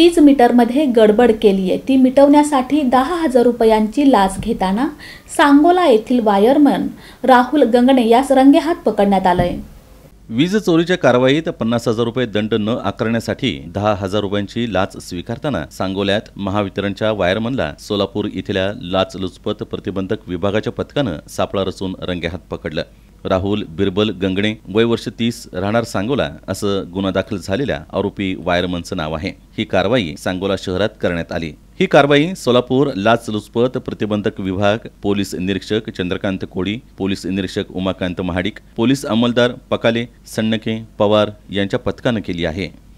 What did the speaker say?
वीज मीटरमध्ये गडबड केली आहे ती मिटवण्यासाठी दहा हजार रुपयांची लाच घेताना सांगोला येथील वायरमन राहुल गंगणे यास रंगेहात पकडण्यात आलं आहे वीज चोरीच्या कारवाईत पन्नास हजार रुपये दंड न आकारण्यासाठी दहा हजार रुपयांची लाच स्वीकारताना सांगोल्यात महावितरणच्या वायरमनला सोलापूर इथल्या लाचलुचपत प्रतिबंधक विभागाच्या पथकानं सापळा रचून रंगेहात पकडलं राहुल बिरबल गंगणे वय वर्ष तीस राहणार सांगोला असं गुन्हा दाखल झालेल्या आरोपी वायरमनचं नाव आहे ही कारवाई सांगोला शहरात करण्यात आली ही कारवाई सोलापूर लाचलुचपत प्रतिबंधक विभाग पोलीस निरीक्षक चंद्रकांत कोळी पोलीस निरीक्षक उमाकांत महाडिक पोलीस अंमलदार पकाले सन्नके पवार यांच्या पथकानं केली आहे